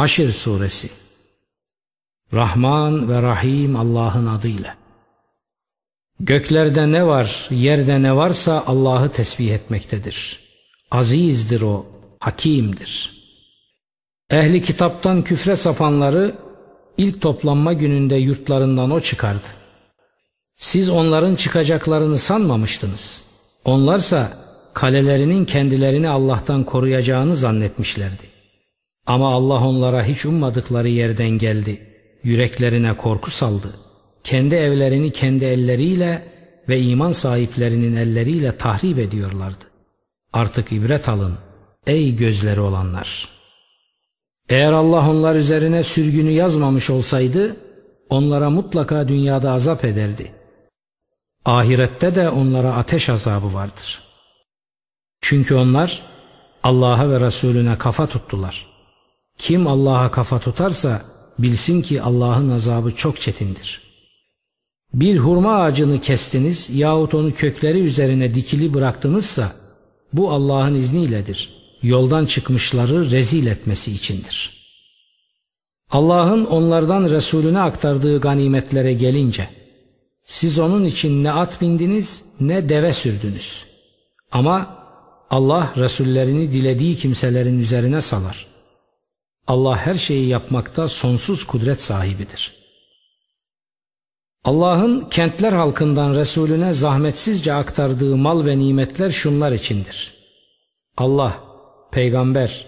Haşr Suresi Rahman ve Rahim Allah'ın adıyla Göklerde ne var, yerde ne varsa Allah'ı tesbih etmektedir. Azizdir o, hakimdir. Ehli kitaptan küfre sapanları ilk toplanma gününde yurtlarından o çıkardı. Siz onların çıkacaklarını sanmamıştınız. Onlarsa kalelerinin kendilerini Allah'tan koruyacağını zannetmişlerdi. Ama Allah onlara hiç ummadıkları yerden geldi. Yüreklerine korku saldı. Kendi evlerini kendi elleriyle ve iman sahiplerinin elleriyle tahrip ediyorlardı. Artık ibret alın ey gözleri olanlar. Eğer Allah onlar üzerine sürgünü yazmamış olsaydı onlara mutlaka dünyada azap ederdi. Ahirette de onlara ateş azabı vardır. Çünkü onlar Allah'a ve Resulüne kafa tuttular.'' Kim Allah'a kafa tutarsa bilsin ki Allah'ın azabı çok çetindir. Bir hurma ağacını kestiniz yahut onu kökleri üzerine dikili bıraktınızsa bu Allah'ın izniyledir. Yoldan çıkmışları rezil etmesi içindir. Allah'ın onlardan Resulüne aktardığı ganimetlere gelince siz onun için ne at bindiniz ne deve sürdünüz. Ama Allah Resullerini dilediği kimselerin üzerine salar. Allah her şeyi yapmakta sonsuz kudret sahibidir. Allah'ın kentler halkından Resulüne zahmetsizce aktardığı mal ve nimetler şunlar içindir. Allah, peygamber,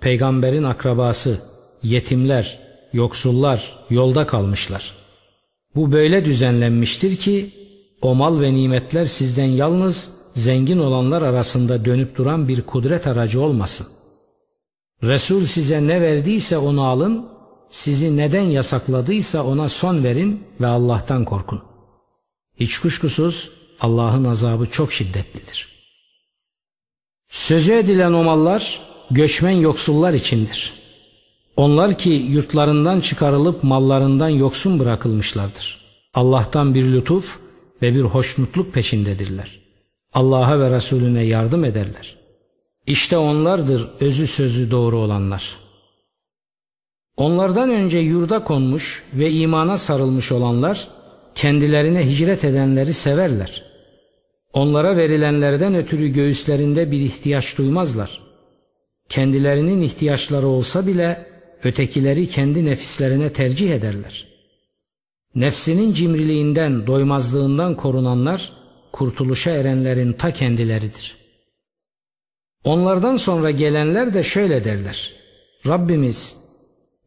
peygamberin akrabası, yetimler, yoksullar yolda kalmışlar. Bu böyle düzenlenmiştir ki o mal ve nimetler sizden yalnız zengin olanlar arasında dönüp duran bir kudret aracı olmasın. Resul size ne verdiyse onu alın, sizi neden yasakladıysa ona son verin ve Allah'tan korkun. Hiç kuşkusuz Allah'ın azabı çok şiddetlidir. Sözü edilen o mallar göçmen yoksullar içindir. Onlar ki yurtlarından çıkarılıp mallarından yoksun bırakılmışlardır. Allah'tan bir lütuf ve bir hoşnutluk peşindedirler. Allah'a ve Resulüne yardım ederler. İşte onlardır özü sözü doğru olanlar. Onlardan önce yurda konmuş ve imana sarılmış olanlar kendilerine hicret edenleri severler. Onlara verilenlerden ötürü göğüslerinde bir ihtiyaç duymazlar. Kendilerinin ihtiyaçları olsa bile ötekileri kendi nefislerine tercih ederler. Nefsinin cimriliğinden, doymazlığından korunanlar kurtuluşa erenlerin ta kendileridir.'' Onlardan sonra gelenler de şöyle derler. Rabbimiz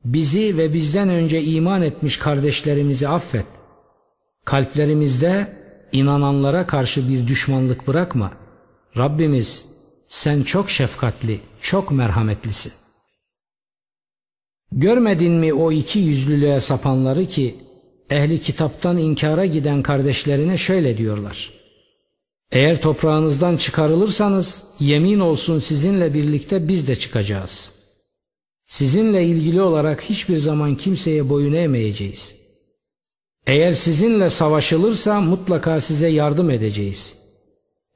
bizi ve bizden önce iman etmiş kardeşlerimizi affet. Kalplerimizde inananlara karşı bir düşmanlık bırakma. Rabbimiz sen çok şefkatli, çok merhametlisin. Görmedin mi o iki yüzlülüğe sapanları ki ehli kitaptan inkara giden kardeşlerine şöyle diyorlar. Eğer toprağınızdan çıkarılırsanız yemin olsun sizinle birlikte biz de çıkacağız. Sizinle ilgili olarak hiçbir zaman kimseye boyun eğmeyeceğiz. Eğer sizinle savaşılırsa mutlaka size yardım edeceğiz.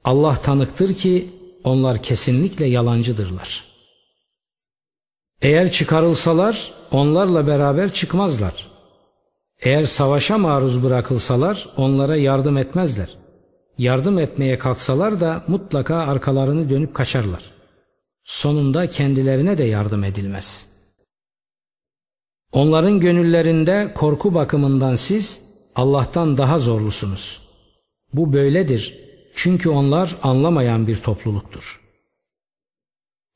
Allah tanıktır ki onlar kesinlikle yalancıdırlar. Eğer çıkarılsalar onlarla beraber çıkmazlar. Eğer savaşa maruz bırakılsalar onlara yardım etmezler.'' Yardım etmeye kalksalar da mutlaka arkalarını dönüp kaçarlar. Sonunda kendilerine de yardım edilmez. Onların gönüllerinde korku bakımından siz Allah'tan daha zorlusunuz. Bu böyledir. Çünkü onlar anlamayan bir topluluktur.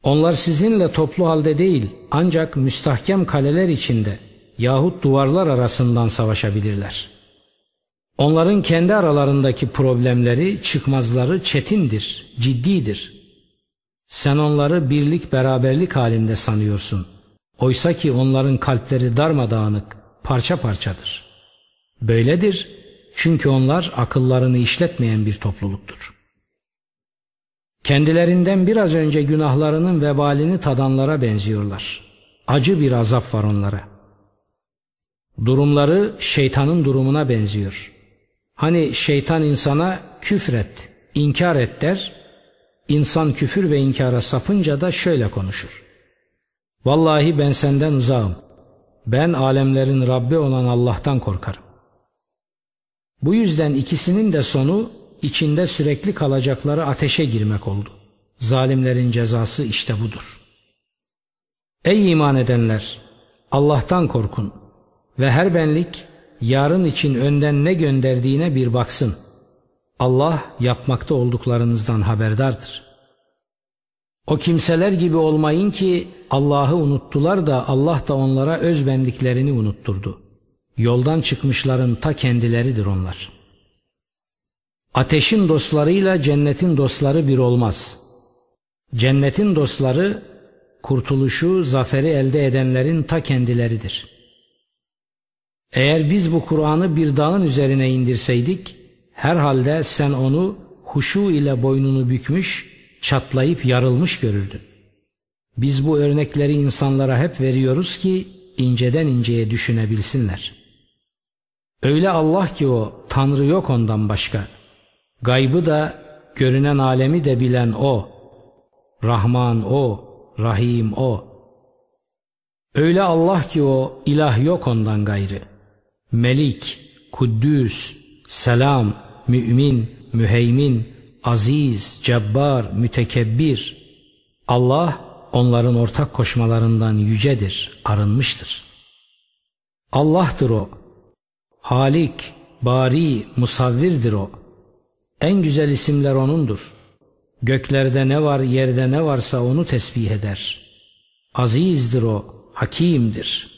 Onlar sizinle toplu halde değil ancak müstahkem kaleler içinde yahut duvarlar arasından savaşabilirler.'' Onların kendi aralarındaki problemleri, çıkmazları çetindir, ciddidir. Sen onları birlik beraberlik halinde sanıyorsun. Oysa ki onların kalpleri darmadağınık, parça parçadır. Böyledir çünkü onlar akıllarını işletmeyen bir topluluktur. Kendilerinden biraz önce günahlarının vebalini tadanlara benziyorlar. Acı bir azap var onlara. Durumları şeytanın durumuna benziyor.'' Hani şeytan insana küfret, inkar et der. İnsan küfür ve inkara sapınca da şöyle konuşur. Vallahi ben senden uzağım. Ben alemlerin Rabbi olan Allah'tan korkarım. Bu yüzden ikisinin de sonu içinde sürekli kalacakları ateşe girmek oldu. Zalimlerin cezası işte budur. Ey iman edenler! Allah'tan korkun ve her benlik yarın için önden ne gönderdiğine bir baksın. Allah yapmakta olduklarınızdan haberdardır. O kimseler gibi olmayın ki Allah'ı unuttular da Allah da onlara özbendiklerini unutturdu. Yoldan çıkmışların ta kendileridir onlar. Ateşin dostlarıyla cennetin dostları bir olmaz. Cennetin dostları kurtuluşu, zaferi elde edenlerin ta kendileridir.'' Eğer biz bu Kur'an'ı bir dağın üzerine indirseydik, herhalde sen onu huşu ile boynunu bükmüş, çatlayıp yarılmış görürdün. Biz bu örnekleri insanlara hep veriyoruz ki inceden inceye düşünebilsinler. Öyle Allah ki o, Tanrı yok ondan başka. Gaybı da, görünen alemi de bilen O. Rahman O, Rahim O. Öyle Allah ki o, ilah yok ondan gayrı. Melik, Kuddüs, Selam, Mümin, Müheymin, Aziz, Cebbar, Mütekebbir. Allah onların ortak koşmalarından yücedir, arınmıştır. Allah'tır o. Halik, Bari, Musavvirdir o. En güzel isimler O'nundur. Göklerde ne var, yerde ne varsa O'nu tesbih eder. Azizdir o, Hakim'dir.''